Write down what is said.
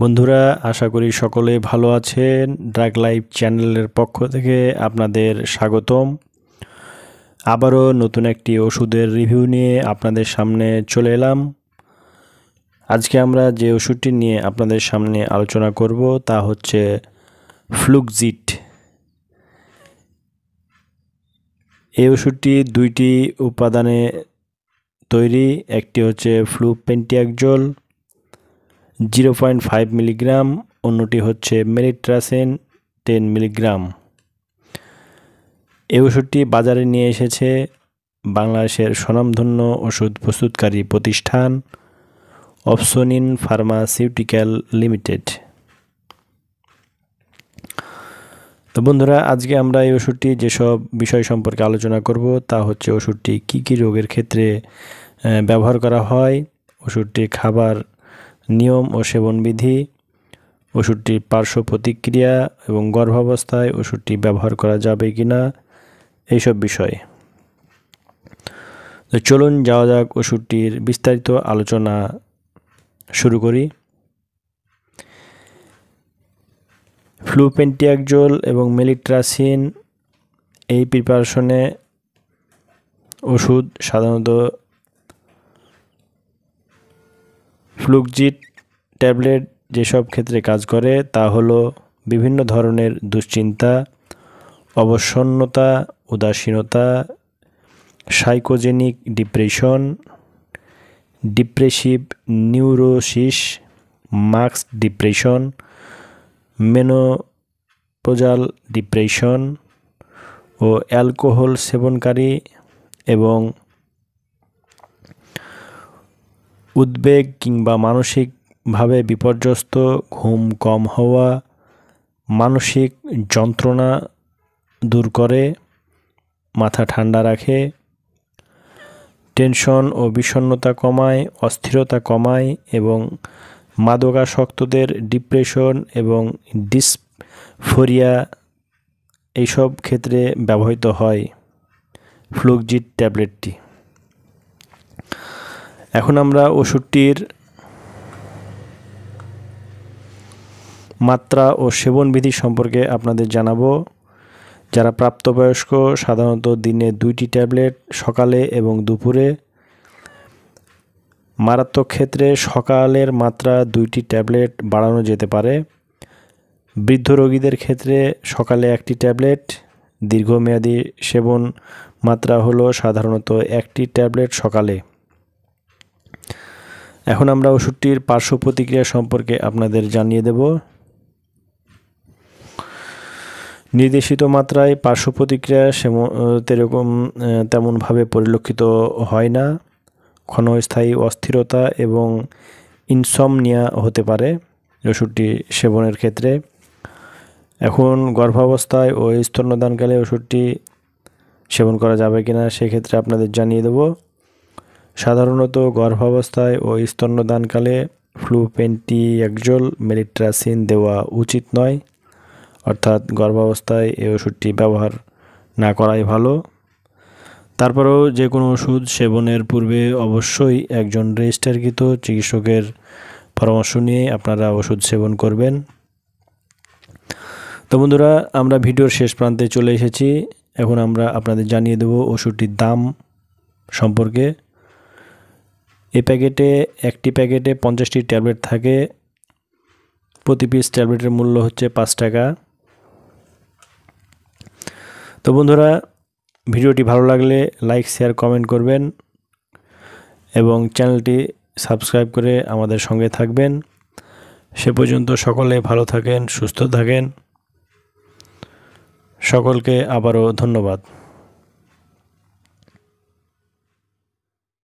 বন্ধুরা আশা করি সকলে ভালো আছেন ড্রাগ লাইভ চ্যানেলের পক্ষ থেকে আপনাদের স্বাগতম আবারও নতুন একটি ওষুধের রিভিউ নিয়ে আপনাদের সামনে চলে এলাম আজকে আমরা যে ওষুধটি নিয়ে আপনাদের সামনে আলোচনা করব তা হচ্ছে ফ্লুকজিট এই ওষুধটি দুইটি উপাদানে তৈরি একটি হচ্ছে flupentixol zero point five milligram অন্যটি হচ্ছে মেরিট্রাসেন টেন মিলিগ্রাম এই ওষুধটি বাজারে নিয়ে এসেছে বাংলাদেশের স্বনামধন্য ওষুধ প্রস্তুতকারী প্রতিষ্ঠান অপসোনিন ফার্মাসিউটিক্যাল লিমিটেড তো বন্ধুরা আজকে আমরা এই ওষুধটি যেসব বিষয় সম্পর্কে আলোচনা করব তা হচ্ছে ওষুধটি কী কী রোগের ক্ষেত্রে ব্যবহার করা হয় ওষুধটি খাবার নিয়ম ও সেবনবিধি ওষুধটির পার্শ্ব প্রতিক্রিয়া এবং গর্ভাবস্থায় ওষুধটি ব্যবহার করা যাবে কি না এইসব বিষয়ে তো চলুন যাওয়া যাক ওষুধটির বিস্তারিত আলোচনা শুরু করি ফ্লুপেন্টিয়াকজোল এবং মেলিট্রাসিন এই প্রিপারেশনে ওষুধ সাধারণত ফ্লুকজিট ট্যাবলেট যেসব ক্ষেত্রে কাজ করে তা হলো বিভিন্ন ধরনের দুশ্চিন্তা অবসন্নতা উদাসীনতা psychogenic depression depressive neurosis masked depression menopausal depression ও অ্যালকোহল সেবনকারী এবং উদ্বেগ কিংবা মানসিকভাবে বিপর্যস্ত ঘুম কম হওয়া মানসিক যন্ত্রণা দূর করে মাথা ঠান্ডা রাখে টেনশন ও বিষণ্নতা কমায় অস্থিরতা কমায় এবং মাদকাসক্তদের ডিপ্রেশন এবং ডিসফোরিয়া এইসব ক্ষেত্রে ব্যবহৃত হয় ফ্লুকজিট ট্যাবলেটটি এখন আমরা ওষুধটির মাত্রা ও সেবনবিধি সম্পর্কে আপনাদের জানাবো যারা প্রাপ্তবয়স্ক সাধারণত দিনে দুইটি ট্যাবলেট সকালে এবং দুপুরে মারাত্মক ক্ষেত্রে সকালের মাত্রা দুইটি ট্যাবলেট বাড়ানো যেতে পারে বৃদ্ধ রোগীদের ক্ষেত্রে সকালে একটি ট্যাবলেট দীর্ঘমেয়াদী সেবন মাত্রা হলো সাধারণত একটি ট্যাবলেট সকালে এখন আমরা ওষুধটির পার্শ্ব প্রতিক্রিয়া সম্পর্কে আপনাদের জানিয়ে দেব নির্দেশিত মাত্রায় পার্শ্ব প্রতিক্রিয়া সেরকম তেমনভাবে পরিলক্ষিত হয় না ক্ষণস্থায়ী অস্থিরতা এবং ইনসমনিয়া হতে পারে ওষুধটি সেবনের ক্ষেত্রে এখন গর্ভাবস্থায় ও স্তন্যদানকালে ওষুধটি সেবন করা যাবে কিনা সেক্ষেত্রে আপনাদের জানিয়ে দেবো সাধারণত গর্ভাবস্থায় ও স্তন্যদানকালে ফ্লু পেন্টি ফ্লুপেন্টিএক্সল মেলিট্রাসিন দেওয়া উচিত নয় অর্থাৎ গর্ভাবস্থায় এই ওষুধটি ব্যবহার না করাই ভালো তারপরেও যে কোনো ওষুধ সেবনের পূর্বে অবশ্যই একজন রেজিস্টারকৃত চিকিৎসকের পরামর্শ নিয়ে আপনারা ওষুধ সেবন করবেন তো বন্ধুরা আমরা ভিডিওর শেষ প্রান্তে চলে এসেছি এখন আমরা আপনাদের জানিয়ে দেব ওষুধটির দাম সম্পর্কে এ প্যাকেটে একটি প্যাকেটে পঞ্চাশটি ট্যাবলেট থাকে প্রতি পিস ট্যাবলেটের মূল্য হচ্ছে পাঁচ টাকা তো বন্ধুরা ভিডিওটি ভালো লাগলে লাইক শেয়ার কমেন্ট করবেন এবং চ্যানেলটি সাবস্ক্রাইব করে আমাদের সঙ্গে থাকবেন সে পর্যন্ত সকলে ভালো থাকেন সুস্থ থাকেন সকলকে আবারও ধন্যবাদ